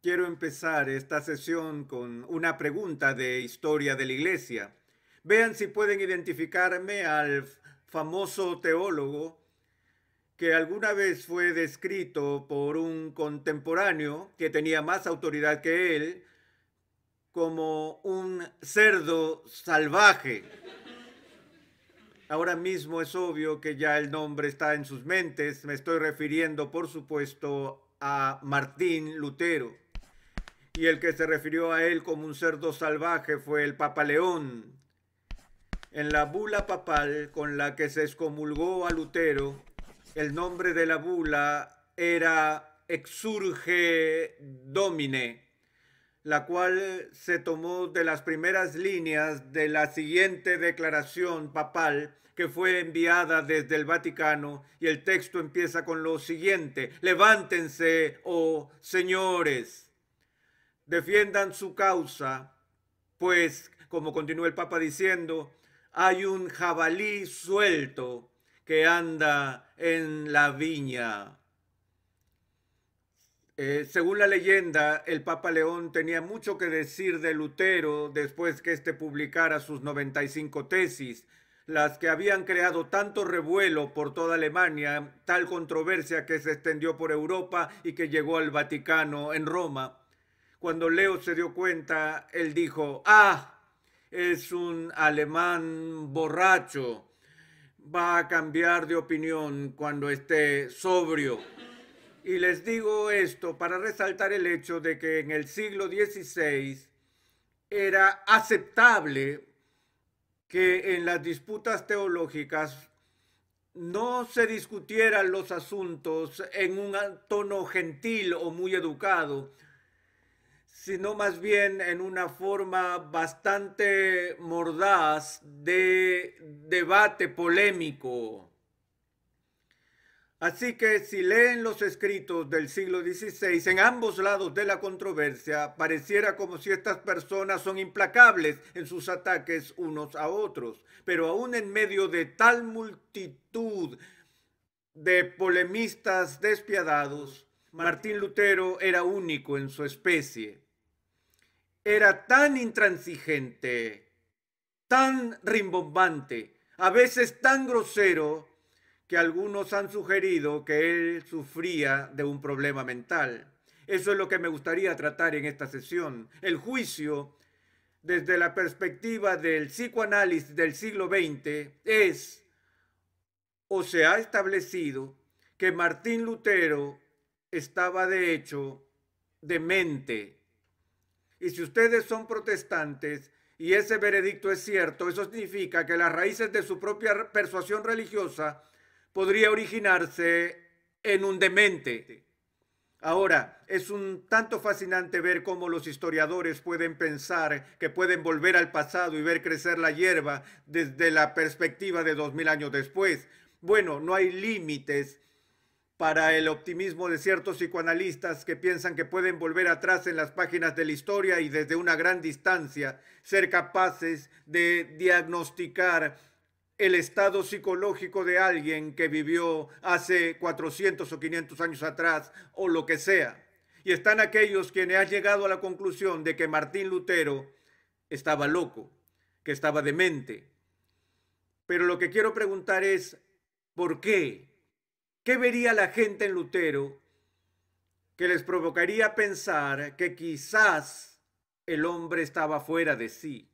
Quiero empezar esta sesión con una pregunta de historia de la iglesia. Vean si pueden identificarme al famoso teólogo que alguna vez fue descrito por un contemporáneo que tenía más autoridad que él como un cerdo salvaje. Ahora mismo es obvio que ya el nombre está en sus mentes. Me estoy refiriendo, por supuesto, a Martín Lutero y el que se refirió a él como un cerdo salvaje fue el Papa León. En la bula papal con la que se excomulgó a Lutero, el nombre de la bula era Exurge Domine, la cual se tomó de las primeras líneas de la siguiente declaración papal que fue enviada desde el Vaticano y el texto empieza con lo siguiente, levántense, oh señores defiendan su causa, pues, como continuó el Papa diciendo, hay un jabalí suelto que anda en la viña. Eh, según la leyenda, el Papa León tenía mucho que decir de Lutero después que éste publicara sus 95 tesis, las que habían creado tanto revuelo por toda Alemania, tal controversia que se extendió por Europa y que llegó al Vaticano en Roma. Cuando Leo se dio cuenta, él dijo, ah, es un alemán borracho, va a cambiar de opinión cuando esté sobrio. Y les digo esto para resaltar el hecho de que en el siglo XVI era aceptable que en las disputas teológicas no se discutieran los asuntos en un tono gentil o muy educado, sino más bien en una forma bastante mordaz de debate polémico. Así que si leen los escritos del siglo XVI, en ambos lados de la controversia, pareciera como si estas personas son implacables en sus ataques unos a otros, pero aún en medio de tal multitud de polemistas despiadados, Martín Lutero era único en su especie era tan intransigente, tan rimbombante, a veces tan grosero, que algunos han sugerido que él sufría de un problema mental. Eso es lo que me gustaría tratar en esta sesión, el juicio desde la perspectiva del psicoanálisis del siglo XX es o se ha establecido que Martín Lutero estaba de hecho demente y si ustedes son protestantes y ese veredicto es cierto, eso significa que las raíces de su propia persuasión religiosa podría originarse en un demente. Ahora, es un tanto fascinante ver cómo los historiadores pueden pensar que pueden volver al pasado y ver crecer la hierba desde la perspectiva de dos mil años después. Bueno, no hay límites para el optimismo de ciertos psicoanalistas que piensan que pueden volver atrás en las páginas de la historia y desde una gran distancia ser capaces de diagnosticar el estado psicológico de alguien que vivió hace 400 o 500 años atrás o lo que sea. Y están aquellos quienes han llegado a la conclusión de que Martín Lutero estaba loco, que estaba demente. Pero lo que quiero preguntar es, ¿por qué? ¿Qué vería la gente en Lutero que les provocaría pensar que quizás el hombre estaba fuera de sí?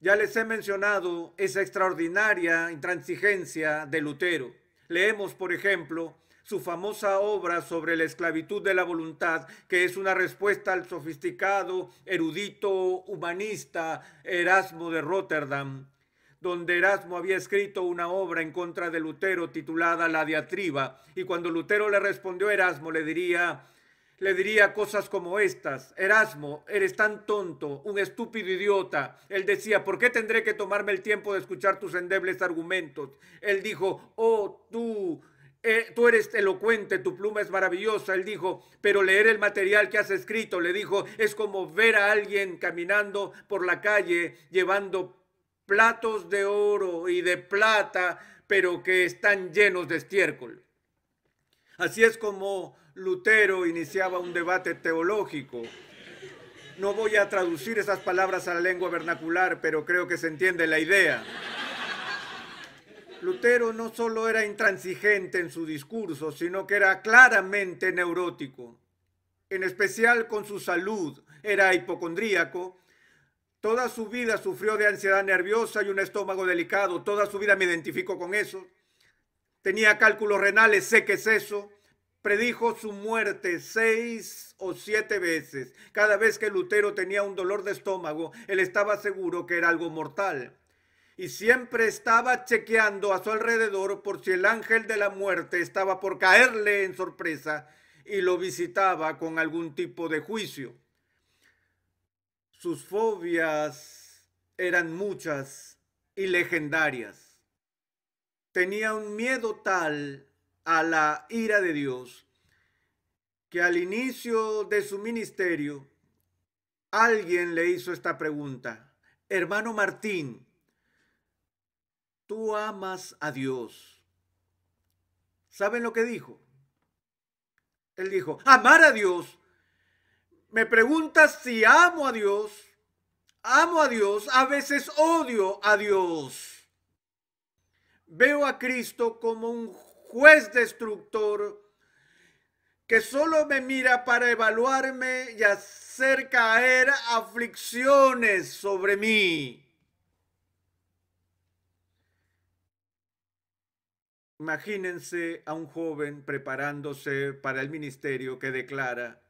Ya les he mencionado esa extraordinaria intransigencia de Lutero. Leemos, por ejemplo, su famosa obra sobre la esclavitud de la voluntad, que es una respuesta al sofisticado erudito humanista Erasmo de Rotterdam, donde Erasmo había escrito una obra en contra de Lutero titulada La diatriba, y cuando Lutero le respondió Erasmo le diría le diría cosas como estas, Erasmo, eres tan tonto, un estúpido idiota. Él decía, ¿por qué tendré que tomarme el tiempo de escuchar tus endebles argumentos? Él dijo, oh tú, eh, tú eres elocuente, tu pluma es maravillosa, él dijo, pero leer el material que has escrito, le dijo, es como ver a alguien caminando por la calle llevando platos de oro y de plata, pero que están llenos de estiércol. Así es como Lutero iniciaba un debate teológico. No voy a traducir esas palabras a la lengua vernacular, pero creo que se entiende la idea. Lutero no solo era intransigente en su discurso, sino que era claramente neurótico, en especial con su salud. Era hipocondríaco, Toda su vida sufrió de ansiedad nerviosa y un estómago delicado. Toda su vida me identifico con eso. Tenía cálculos renales, sé que es eso. Predijo su muerte seis o siete veces. Cada vez que Lutero tenía un dolor de estómago, él estaba seguro que era algo mortal. Y siempre estaba chequeando a su alrededor por si el ángel de la muerte estaba por caerle en sorpresa y lo visitaba con algún tipo de juicio. Sus fobias eran muchas y legendarias. Tenía un miedo tal a la ira de Dios que al inicio de su ministerio alguien le hizo esta pregunta. Hermano Martín, tú amas a Dios. ¿Saben lo que dijo? Él dijo, amar a Dios me preguntas si amo a Dios, amo a Dios, a veces odio a Dios. Veo a Cristo como un juez destructor que solo me mira para evaluarme y hacer caer aflicciones sobre mí. Imagínense a un joven preparándose para el ministerio que declara,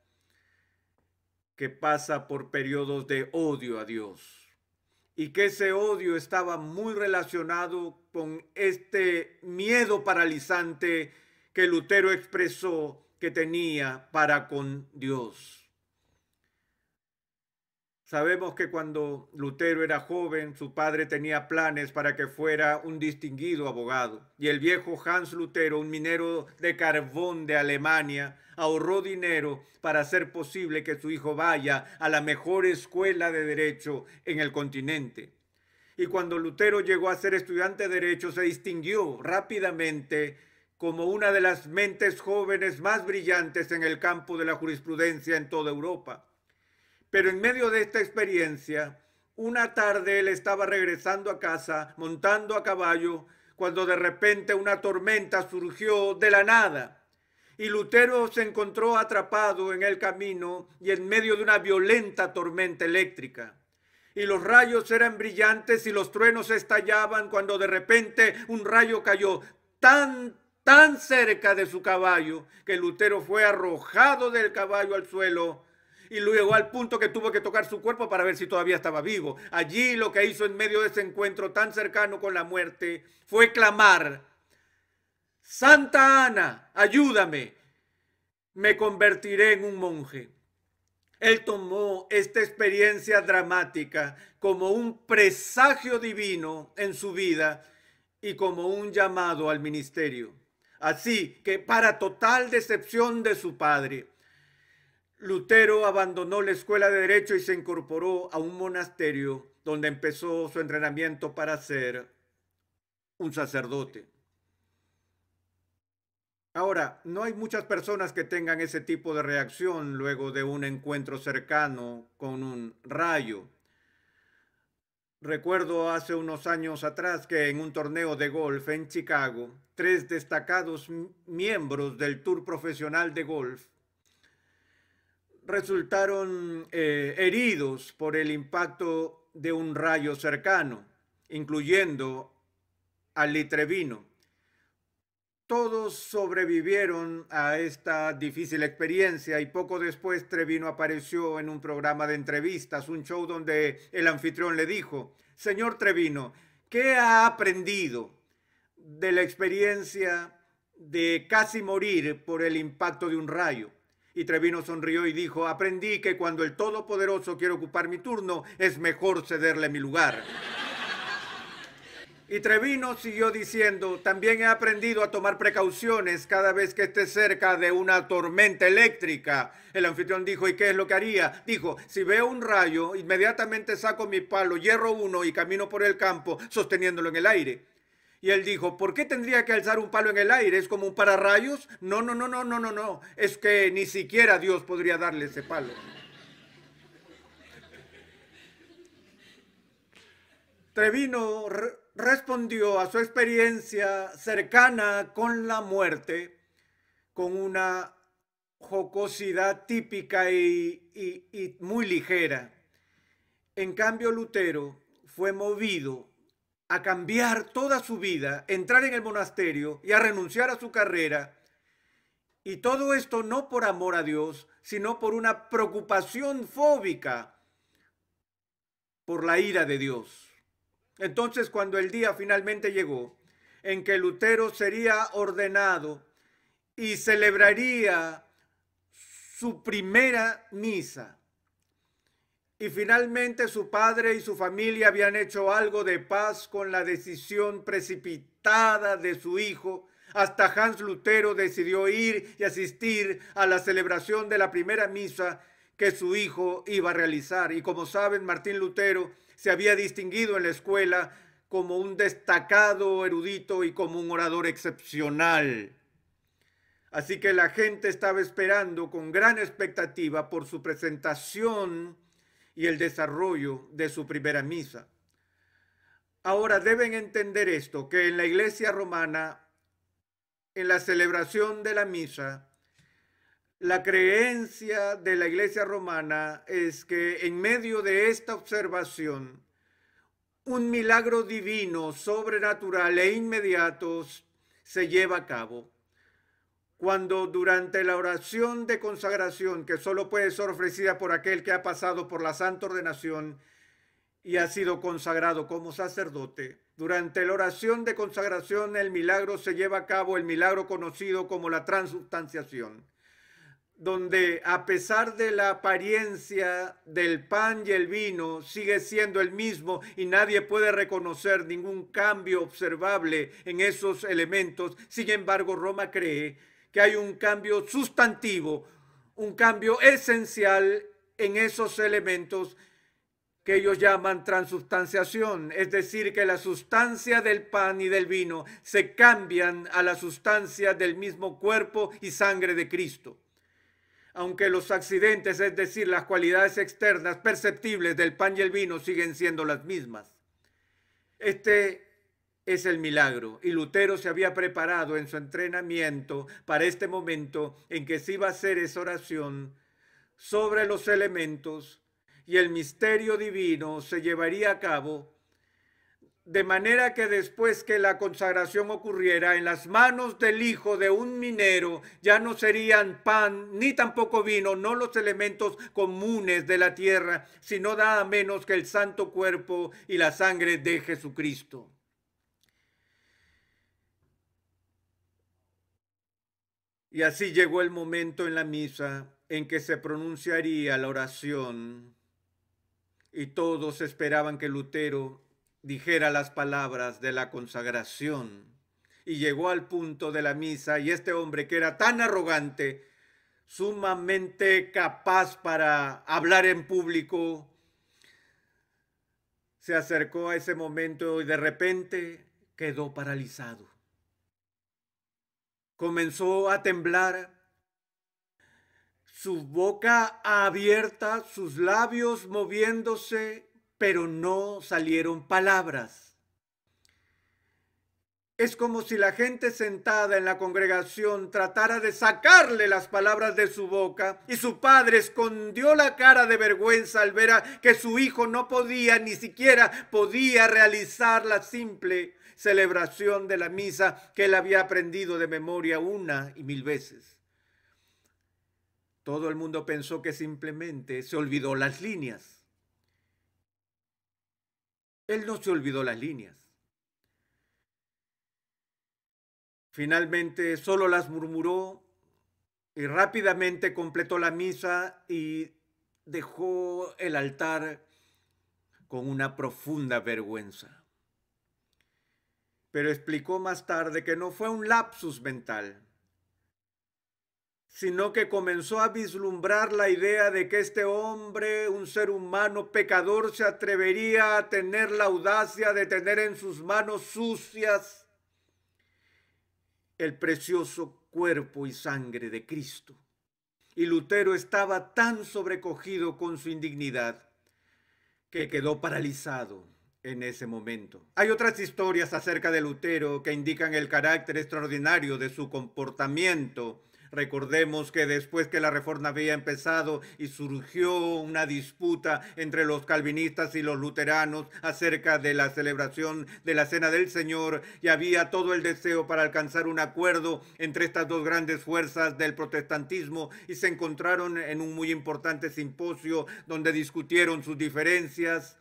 que pasa por periodos de odio a Dios y que ese odio estaba muy relacionado con este miedo paralizante que Lutero expresó que tenía para con Dios. Sabemos que cuando Lutero era joven, su padre tenía planes para que fuera un distinguido abogado. Y el viejo Hans Lutero, un minero de carbón de Alemania, ahorró dinero para hacer posible que su hijo vaya a la mejor escuela de derecho en el continente. Y cuando Lutero llegó a ser estudiante de derecho, se distinguió rápidamente como una de las mentes jóvenes más brillantes en el campo de la jurisprudencia en toda Europa. Pero en medio de esta experiencia, una tarde él estaba regresando a casa, montando a caballo, cuando de repente una tormenta surgió de la nada. Y Lutero se encontró atrapado en el camino y en medio de una violenta tormenta eléctrica. Y los rayos eran brillantes y los truenos estallaban cuando de repente un rayo cayó tan, tan cerca de su caballo que Lutero fue arrojado del caballo al suelo y llegó al punto que tuvo que tocar su cuerpo para ver si todavía estaba vivo. Allí lo que hizo en medio de ese encuentro tan cercano con la muerte fue clamar, Santa Ana, ayúdame, me convertiré en un monje. Él tomó esta experiencia dramática como un presagio divino en su vida y como un llamado al ministerio. Así que para total decepción de su padre, Lutero abandonó la escuela de derecho y se incorporó a un monasterio donde empezó su entrenamiento para ser un sacerdote. Ahora, no hay muchas personas que tengan ese tipo de reacción luego de un encuentro cercano con un rayo. Recuerdo hace unos años atrás que en un torneo de golf en Chicago, tres destacados miembros del Tour Profesional de Golf resultaron eh, heridos por el impacto de un rayo cercano, incluyendo al litrevino. Todos sobrevivieron a esta difícil experiencia y poco después Trevino apareció en un programa de entrevistas, un show donde el anfitrión le dijo, Señor Trevino, ¿qué ha aprendido de la experiencia de casi morir por el impacto de un rayo? Y Trevino sonrió y dijo, aprendí que cuando el Todopoderoso quiere ocupar mi turno, es mejor cederle mi lugar. Y Trevino siguió diciendo, también he aprendido a tomar precauciones cada vez que esté cerca de una tormenta eléctrica. El anfitrión dijo, ¿y qué es lo que haría? Dijo, si veo un rayo, inmediatamente saco mi palo, hierro uno y camino por el campo sosteniéndolo en el aire. Y él dijo, ¿por qué tendría que alzar un palo en el aire? ¿Es como un pararrayos? No, no, no, no, no, no, no. Es que ni siquiera Dios podría darle ese palo. Trevino respondió a su experiencia cercana con la muerte con una jocosidad típica y muy ligera. En cambio, Lutero fue movido a cambiar toda su vida, entrar en el monasterio y a renunciar a su carrera. Y todo esto no por amor a Dios, sino por una preocupación fóbica por la ira de Dios. Entonces cuando el día finalmente llegó en que Lutero sería ordenado y celebraría su primera misa, y finalmente su padre y su familia habían hecho algo de paz con la decisión precipitada de su hijo. Hasta Hans Lutero decidió ir y asistir a la celebración de la primera misa que su hijo iba a realizar. Y como saben, Martín Lutero se había distinguido en la escuela como un destacado erudito y como un orador excepcional. Así que la gente estaba esperando con gran expectativa por su presentación y el desarrollo de su primera misa. Ahora deben entender esto, que en la iglesia romana, en la celebración de la misa, la creencia de la iglesia romana es que en medio de esta observación, un milagro divino, sobrenatural e inmediato se lleva a cabo cuando durante la oración de consagración, que solo puede ser ofrecida por aquel que ha pasado por la santa ordenación y ha sido consagrado como sacerdote, durante la oración de consagración el milagro se lleva a cabo, el milagro conocido como la transubstanciación, donde a pesar de la apariencia del pan y el vino sigue siendo el mismo y nadie puede reconocer ningún cambio observable en esos elementos, sin embargo Roma cree que hay un cambio sustantivo, un cambio esencial en esos elementos que ellos llaman transubstanciación, es decir, que la sustancia del pan y del vino se cambian a la sustancia del mismo cuerpo y sangre de Cristo. Aunque los accidentes, es decir, las cualidades externas perceptibles del pan y el vino siguen siendo las mismas. Este es el milagro. Y Lutero se había preparado en su entrenamiento para este momento en que se iba a hacer esa oración sobre los elementos y el misterio divino se llevaría a cabo de manera que después que la consagración ocurriera en las manos del hijo de un minero, ya no serían pan ni tampoco vino, no los elementos comunes de la tierra, sino nada menos que el santo cuerpo y la sangre de Jesucristo. Y así llegó el momento en la misa en que se pronunciaría la oración y todos esperaban que Lutero dijera las palabras de la consagración. Y llegó al punto de la misa y este hombre que era tan arrogante, sumamente capaz para hablar en público, se acercó a ese momento y de repente quedó paralizado comenzó a temblar, su boca abierta, sus labios moviéndose, pero no salieron palabras. Es como si la gente sentada en la congregación tratara de sacarle las palabras de su boca y su padre escondió la cara de vergüenza al ver que su hijo no podía, ni siquiera podía realizar la simple celebración de la misa que él había aprendido de memoria una y mil veces. Todo el mundo pensó que simplemente se olvidó las líneas. Él no se olvidó las líneas. Finalmente solo las murmuró y rápidamente completó la misa y dejó el altar con una profunda vergüenza pero explicó más tarde que no fue un lapsus mental, sino que comenzó a vislumbrar la idea de que este hombre, un ser humano pecador, se atrevería a tener la audacia de tener en sus manos sucias el precioso cuerpo y sangre de Cristo. Y Lutero estaba tan sobrecogido con su indignidad que quedó paralizado en ese momento. Hay otras historias acerca de Lutero que indican el carácter extraordinario de su comportamiento. Recordemos que después que la reforma había empezado y surgió una disputa entre los calvinistas y los luteranos acerca de la celebración de la Cena del Señor y había todo el deseo para alcanzar un acuerdo entre estas dos grandes fuerzas del protestantismo y se encontraron en un muy importante simposio donde discutieron sus diferencias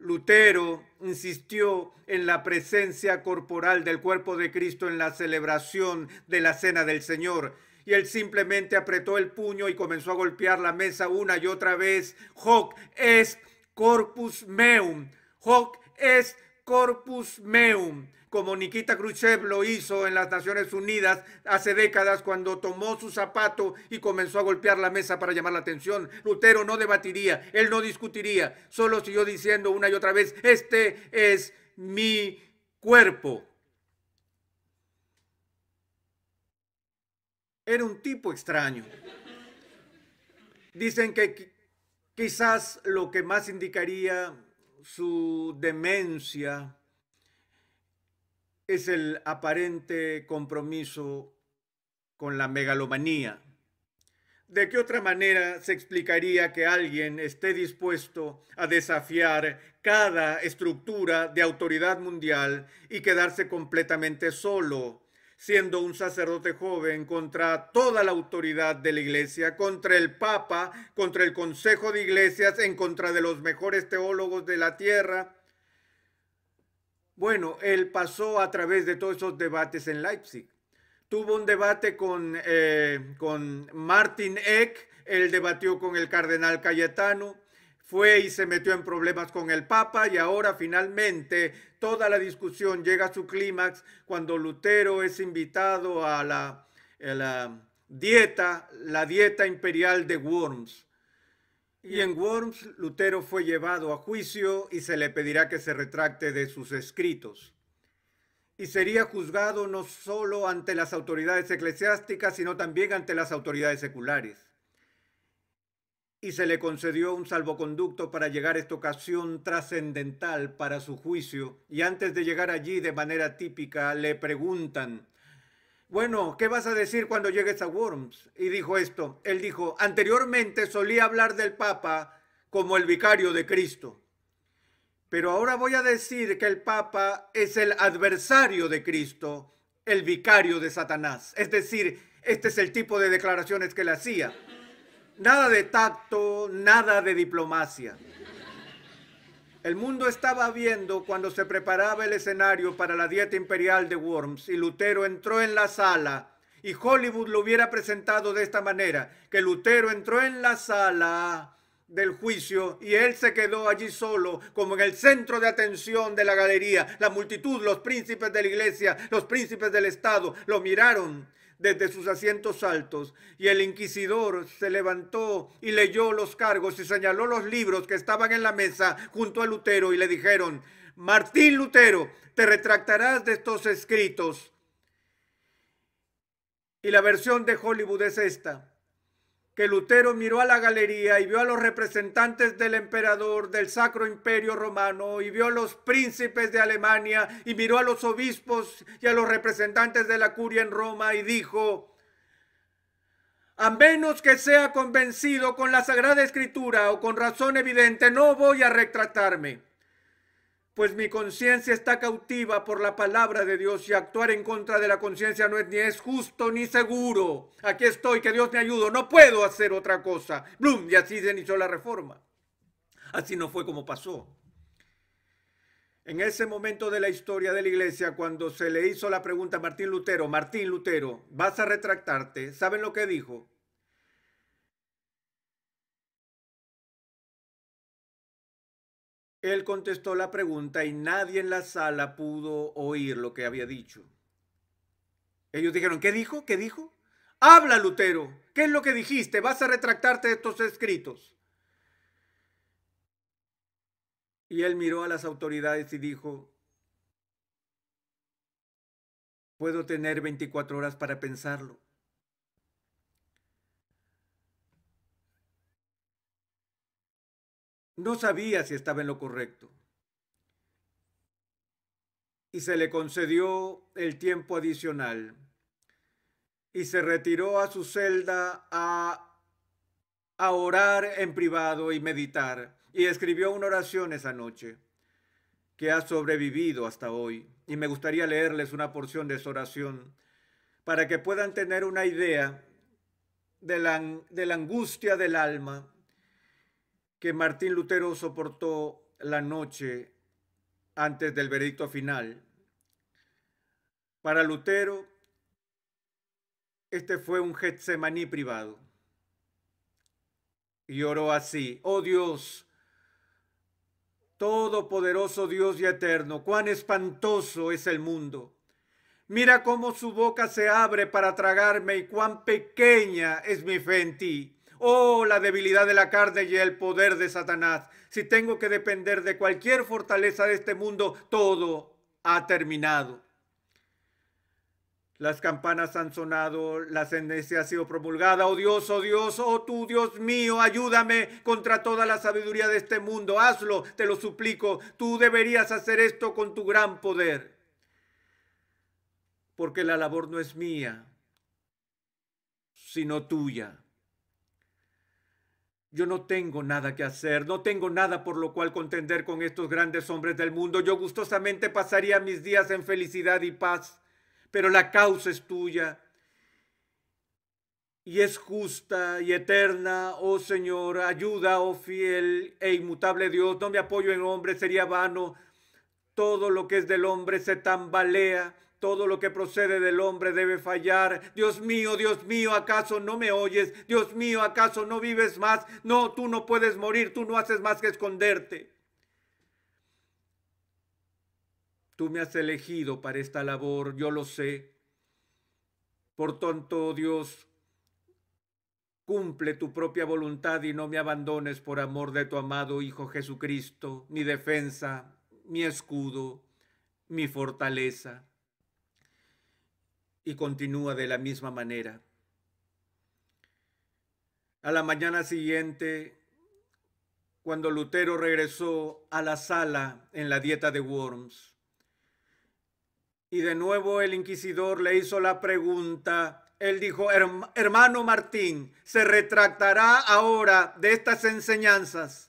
Lutero insistió en la presencia corporal del cuerpo de Cristo en la celebración de la Cena del Señor. Y él simplemente apretó el puño y comenzó a golpear la mesa una y otra vez. Hoc es corpus meum. Hoc es corpus meum como Nikita Khrushchev lo hizo en las Naciones Unidas hace décadas cuando tomó su zapato y comenzó a golpear la mesa para llamar la atención. Lutero no debatiría, él no discutiría, solo siguió diciendo una y otra vez, este es mi cuerpo. Era un tipo extraño. Dicen que quizás lo que más indicaría su demencia es el aparente compromiso con la megalomanía. ¿De qué otra manera se explicaría que alguien esté dispuesto a desafiar cada estructura de autoridad mundial y quedarse completamente solo, siendo un sacerdote joven contra toda la autoridad de la iglesia, contra el Papa, contra el Consejo de Iglesias, en contra de los mejores teólogos de la tierra? Bueno, él pasó a través de todos esos debates en Leipzig. Tuvo un debate eh, con, Martin Eck, él debatió con el cardenal Cayetano, fue y se metió en problemas con el Papa y ahora finalmente toda la discusión llega a su clímax cuando Lutero es invitado a la, a la dieta, la dieta imperial de Worms. Y en Worms, Lutero fue llevado a juicio y se le pedirá que se retracte de sus escritos. Y sería juzgado no solo ante las autoridades eclesiásticas, sino también ante las autoridades seculares. Y se le concedió un salvoconducto para llegar a esta ocasión trascendental para su juicio. Y antes de llegar allí de manera típica, le preguntan, bueno, ¿qué vas a decir cuando llegues a Worms? Y dijo esto, él dijo, anteriormente solía hablar del Papa como el vicario de Cristo, pero ahora voy a decir que el Papa es el adversario de Cristo, el vicario de Satanás. Es decir, este es el tipo de declaraciones que le hacía. Nada de tacto, nada de diplomacia. El mundo estaba viendo cuando se preparaba el escenario para la dieta imperial de Worms y Lutero entró en la sala y Hollywood lo hubiera presentado de esta manera, que Lutero entró en la sala del juicio y él se quedó allí solo, como en el centro de atención de la galería. La multitud, los príncipes de la iglesia, los príncipes del Estado, lo miraron desde sus asientos altos. Y el inquisidor se levantó y leyó los cargos y señaló los libros que estaban en la mesa junto a Lutero y le dijeron, Martín Lutero, te retractarás de estos escritos. Y la versión de Hollywood es esta que Lutero miró a la galería y vio a los representantes del emperador del Sacro Imperio Romano y vio a los príncipes de Alemania y miró a los obispos y a los representantes de la curia en Roma y dijo, a menos que sea convencido con la Sagrada Escritura o con razón evidente, no voy a retratarme pues mi conciencia está cautiva por la palabra de Dios y actuar en contra de la conciencia no es ni es justo ni seguro. Aquí estoy, que Dios me ayude, no puedo hacer otra cosa. Blum, y así se inició la reforma. Así no fue como pasó. En ese momento de la historia de la iglesia, cuando se le hizo la pregunta a Martín Lutero, Martín Lutero, ¿vas a retractarte? ¿Saben lo que dijo? Él contestó la pregunta y nadie en la sala pudo oír lo que había dicho. Ellos dijeron, ¿qué dijo? ¿Qué dijo? Habla, Lutero. ¿Qué es lo que dijiste? ¿Vas a retractarte de estos escritos? Y él miró a las autoridades y dijo, puedo tener 24 horas para pensarlo. no sabía si estaba en lo correcto. Y se le concedió el tiempo adicional. Y se retiró a su celda a, orar en privado y meditar. Y escribió una oración esa noche que ha sobrevivido hasta hoy. Y me gustaría leerles una porción de esa oración para que puedan tener una idea de la, de la angustia del alma que Martín Lutero soportó la noche antes del veredicto final. Para Lutero, este fue un Getsemaní privado. Y oró así, oh Dios, todopoderoso Dios y eterno, cuán espantoso es el mundo. Mira cómo su boca se abre para tragarme y cuán pequeña es mi fe en ti. Oh, la debilidad de la carne y el poder de Satanás. Si tengo que depender de cualquier fortaleza de este mundo, todo ha terminado. Las campanas han sonado, la sentencia ha sido promulgada. Oh Dios, oh Dios, oh tú, Dios mío, ayúdame contra toda la sabiduría de este mundo. Hazlo, te lo suplico. Tú deberías hacer esto con tu gran poder. Porque la labor no es mía, sino tuya. Yo no tengo nada que hacer, no tengo nada por lo cual contender con estos grandes hombres del mundo. Yo gustosamente pasaría mis días en felicidad y paz, pero la causa es tuya. Y es justa y eterna, oh Señor, ayuda, oh fiel e inmutable Dios, no me apoyo en hombre, sería vano. Todo lo que es del hombre se tambalea, todo lo que procede del hombre debe fallar. Dios mío, Dios mío, ¿acaso no me oyes? Dios mío, ¿acaso no vives más? No, tú no puedes morir, tú no haces más que esconderte. Tú me has elegido para esta labor, yo lo sé. Por tanto, Dios, cumple tu propia voluntad y no me abandones por amor de tu amado Hijo Jesucristo, mi defensa, mi escudo, mi fortaleza. Y continúa de la misma manera. A la mañana siguiente, cuando Lutero regresó a la sala en la dieta de Worms, y de nuevo el inquisidor le hizo la pregunta, él dijo, hermano Martín, ¿se retractará ahora de estas enseñanzas?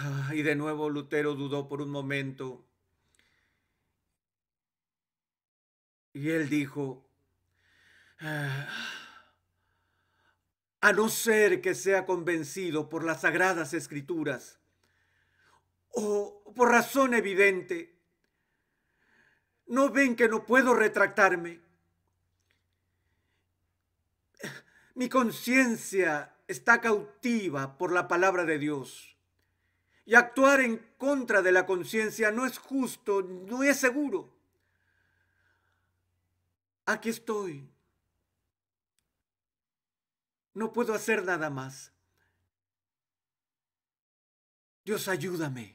Ah, y de nuevo Lutero dudó por un momento. Y él dijo, ah, a no ser que sea convencido por las sagradas escrituras o por razón evidente, ¿no ven que no puedo retractarme? Mi conciencia está cautiva por la palabra de Dios. Y actuar en contra de la conciencia no es justo, no es seguro. Aquí estoy. No puedo hacer nada más. Dios, ayúdame.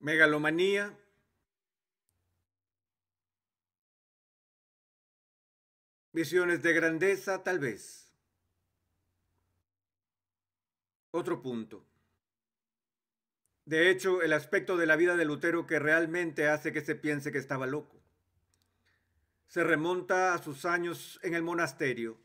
Megalomanía Visiones de grandeza, tal vez. Otro punto. De hecho, el aspecto de la vida de Lutero que realmente hace que se piense que estaba loco. Se remonta a sus años en el monasterio.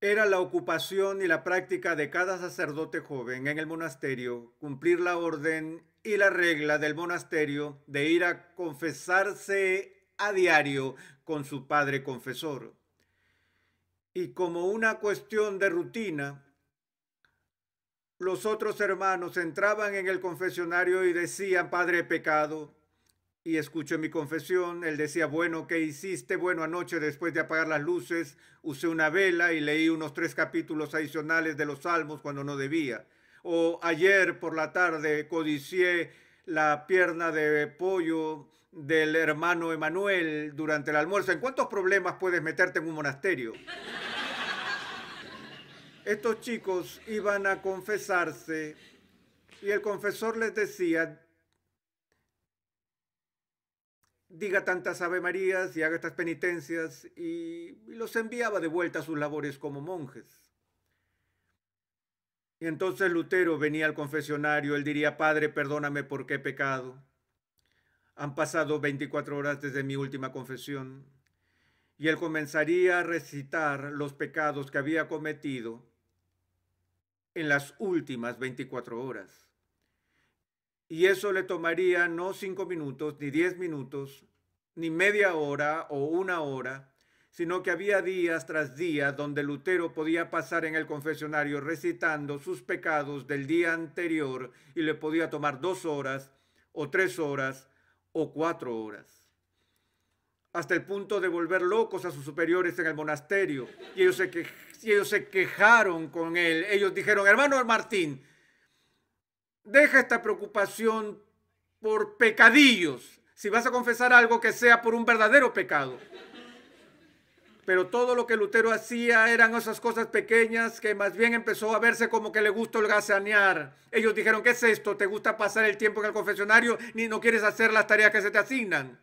Era la ocupación y la práctica de cada sacerdote joven en el monasterio cumplir la orden y la regla del monasterio de ir a confesarse a diario con su padre confesor. Y como una cuestión de rutina, los otros hermanos entraban en el confesionario y decían, Padre, pecado. Y escuché mi confesión. Él decía, bueno, ¿qué hiciste? Bueno, anoche después de apagar las luces, usé una vela y leí unos tres capítulos adicionales de los salmos cuando no debía. O ayer por la tarde codicié la pierna de pollo del hermano Emanuel durante el almuerzo. ¿En cuántos problemas puedes meterte en un monasterio? Estos chicos iban a confesarse y el confesor les decía, diga tantas Ave Marías y haga estas penitencias y los enviaba de vuelta a sus labores como monjes. Y entonces Lutero venía al confesionario, él diría, Padre, perdóname porque he pecado. Han pasado 24 horas desde mi última confesión, y él comenzaría a recitar los pecados que había cometido en las últimas 24 horas. Y eso le tomaría no 5 minutos, ni 10 minutos, ni media hora o una hora, sino que había días tras días donde Lutero podía pasar en el confesionario recitando sus pecados del día anterior y le podía tomar dos horas o tres horas o cuatro horas hasta el punto de volver locos a sus superiores en el monasterio. Y ellos se, que, ellos se quejaron con él. Ellos dijeron, hermano Martín, deja esta preocupación por pecadillos. Si vas a confesar algo que sea por un verdadero pecado pero todo lo que Lutero hacía eran esas cosas pequeñas que más bien empezó a verse como que le gusta holgazanear. Ellos dijeron, ¿qué es esto? ¿Te gusta pasar el tiempo en el confesionario ni no quieres hacer las tareas que se te asignan?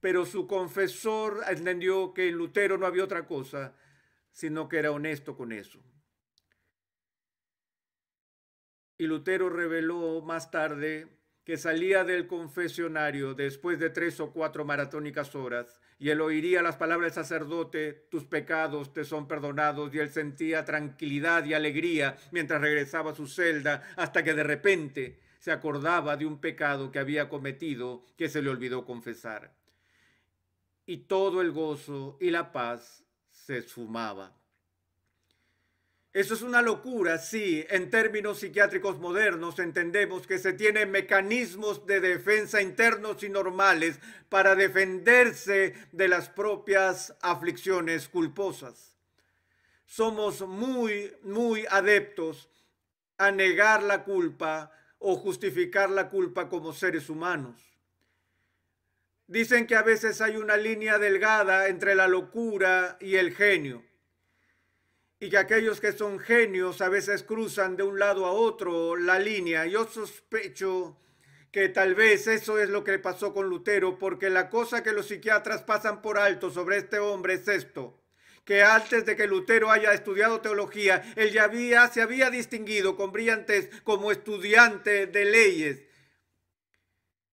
Pero su confesor entendió que en Lutero no había otra cosa, sino que era honesto con eso. Y Lutero reveló más tarde que salía del confesionario después de tres o cuatro maratónicas horas y él oiría las palabras del sacerdote, tus pecados te son perdonados, y él sentía tranquilidad y alegría mientras regresaba a su celda, hasta que de repente se acordaba de un pecado que había cometido que se le olvidó confesar. Y todo el gozo y la paz se esfumaba. Eso es una locura, sí. En términos psiquiátricos modernos entendemos que se tienen mecanismos de defensa internos y normales para defenderse de las propias aflicciones culposas. Somos muy, muy adeptos a negar la culpa o justificar la culpa como seres humanos. Dicen que a veces hay una línea delgada entre la locura y el genio y que aquellos que son genios a veces cruzan de un lado a otro la línea. Yo sospecho que tal vez eso es lo que pasó con Lutero, porque la cosa que los psiquiatras pasan por alto sobre este hombre es esto, que antes de que Lutero haya estudiado teología, él ya se había distinguido con brillantes como estudiante de leyes.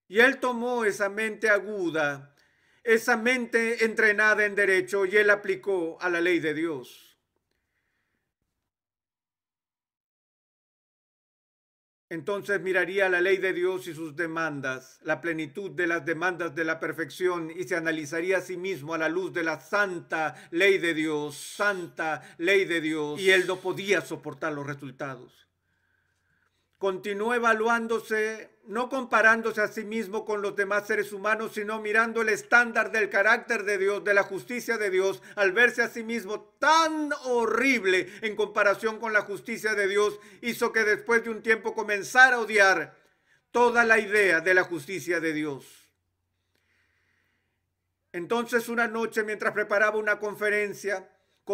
Y él tomó esa mente aguda, esa mente entrenada en derecho, y él aplicó a la ley de Dios. entonces miraría la ley de Dios y sus demandas, la plenitud de las demandas de la perfección y se analizaría a sí mismo a la luz de la santa ley de Dios, santa ley de Dios. Y él no podía soportar los resultados. Continúa evaluándose, no comparándose a sí mismo con los demás seres humanos, sino mirando el estándar del carácter de Dios, de la justicia de Dios, al verse a sí mismo tan horrible en comparación con la justicia de Dios, hizo que después de un tiempo comenzara a odiar toda la idea de la justicia de Dios. Entonces una noche mientras preparaba una conferencia,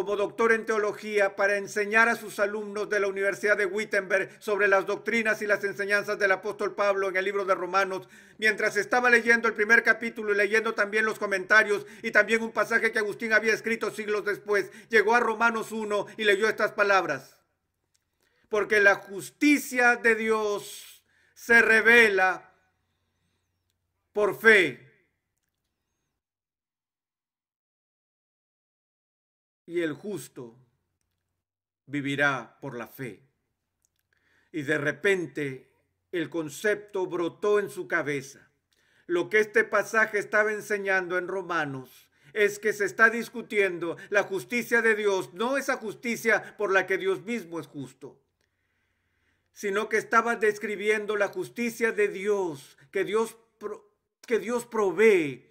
como doctor en teología para enseñar a sus alumnos de la Universidad de Wittenberg sobre las doctrinas y las enseñanzas del apóstol Pablo en el libro de Romanos, mientras estaba leyendo el primer capítulo y leyendo también los comentarios y también un pasaje que Agustín había escrito siglos después, llegó a Romanos 1 y leyó estas palabras. Porque la justicia de Dios se revela por fe y el justo vivirá por la fe. Y de repente el concepto brotó en su cabeza. Lo que este pasaje estaba enseñando en Romanos es que se está discutiendo la justicia de Dios, no esa justicia por la que Dios mismo es justo, sino que estaba describiendo la justicia de Dios, que Dios, que Dios provee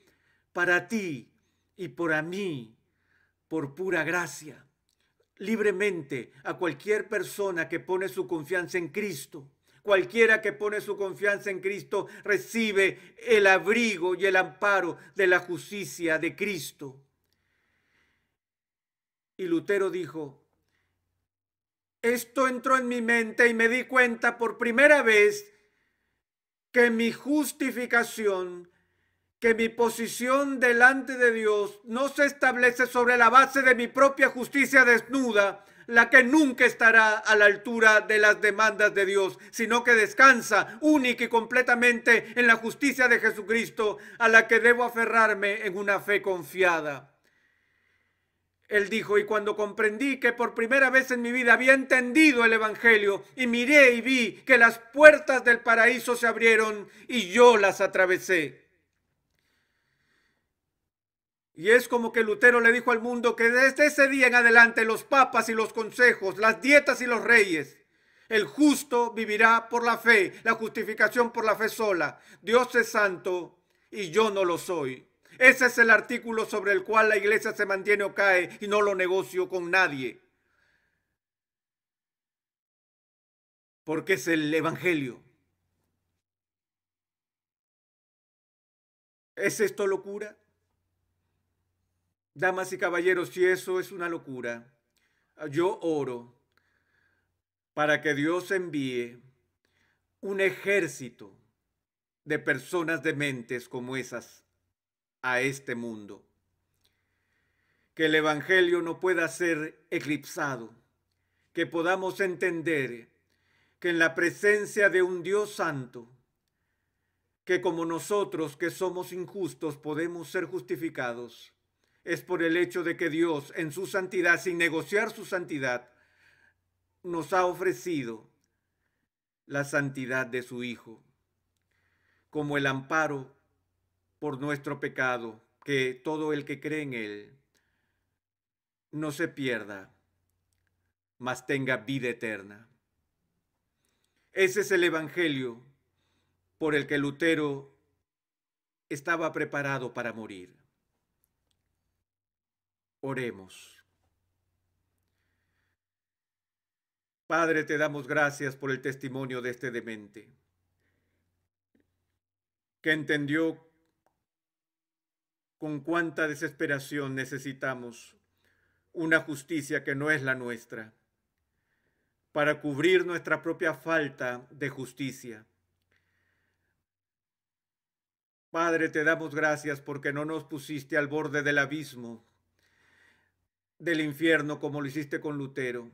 para ti y para mí por pura gracia, libremente a cualquier persona que pone su confianza en Cristo. Cualquiera que pone su confianza en Cristo recibe el abrigo y el amparo de la justicia de Cristo. Y Lutero dijo, esto entró en mi mente y me di cuenta por primera vez que mi justificación que mi posición delante de Dios no se establece sobre la base de mi propia justicia desnuda, la que nunca estará a la altura de las demandas de Dios, sino que descansa única y completamente en la justicia de Jesucristo, a la que debo aferrarme en una fe confiada. Él dijo, y cuando comprendí que por primera vez en mi vida había entendido el Evangelio, y miré y vi que las puertas del paraíso se abrieron y yo las atravesé. Y es como que Lutero le dijo al mundo que desde ese día en adelante los papas y los consejos, las dietas y los reyes, el justo vivirá por la fe, la justificación por la fe sola. Dios es santo y yo no lo soy. Ese es el artículo sobre el cual la iglesia se mantiene o cae y no lo negocio con nadie. Porque es el Evangelio. ¿Es esto locura? Damas y caballeros, si eso es una locura, yo oro para que Dios envíe un ejército de personas dementes como esas a este mundo. Que el Evangelio no pueda ser eclipsado, que podamos entender que en la presencia de un Dios santo, que como nosotros que somos injustos podemos ser justificados, es por el hecho de que Dios en su santidad, sin negociar su santidad, nos ha ofrecido la santidad de su Hijo como el amparo por nuestro pecado, que todo el que cree en Él no se pierda, mas tenga vida eterna. Ese es el Evangelio por el que Lutero estaba preparado para morir. Oremos. Padre, te damos gracias por el testimonio de este demente, que entendió con cuánta desesperación necesitamos una justicia que no es la nuestra, para cubrir nuestra propia falta de justicia. Padre, te damos gracias porque no nos pusiste al borde del abismo del infierno como lo hiciste con Lutero,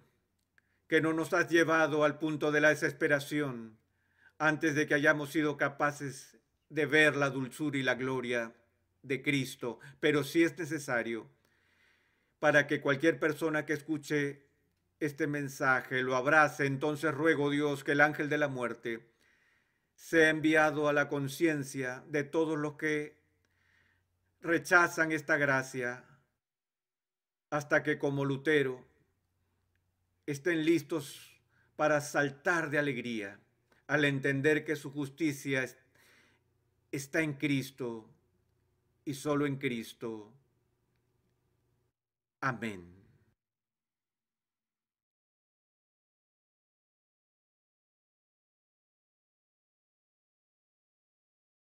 que no nos has llevado al punto de la desesperación antes de que hayamos sido capaces de ver la dulzura y la gloria de Cristo, pero si es necesario para que cualquier persona que escuche este mensaje lo abrace, entonces ruego Dios que el ángel de la muerte sea enviado a la conciencia de todos los que rechazan esta gracia hasta que como Lutero estén listos para saltar de alegría al entender que su justicia está en Cristo y solo en Cristo. Amén.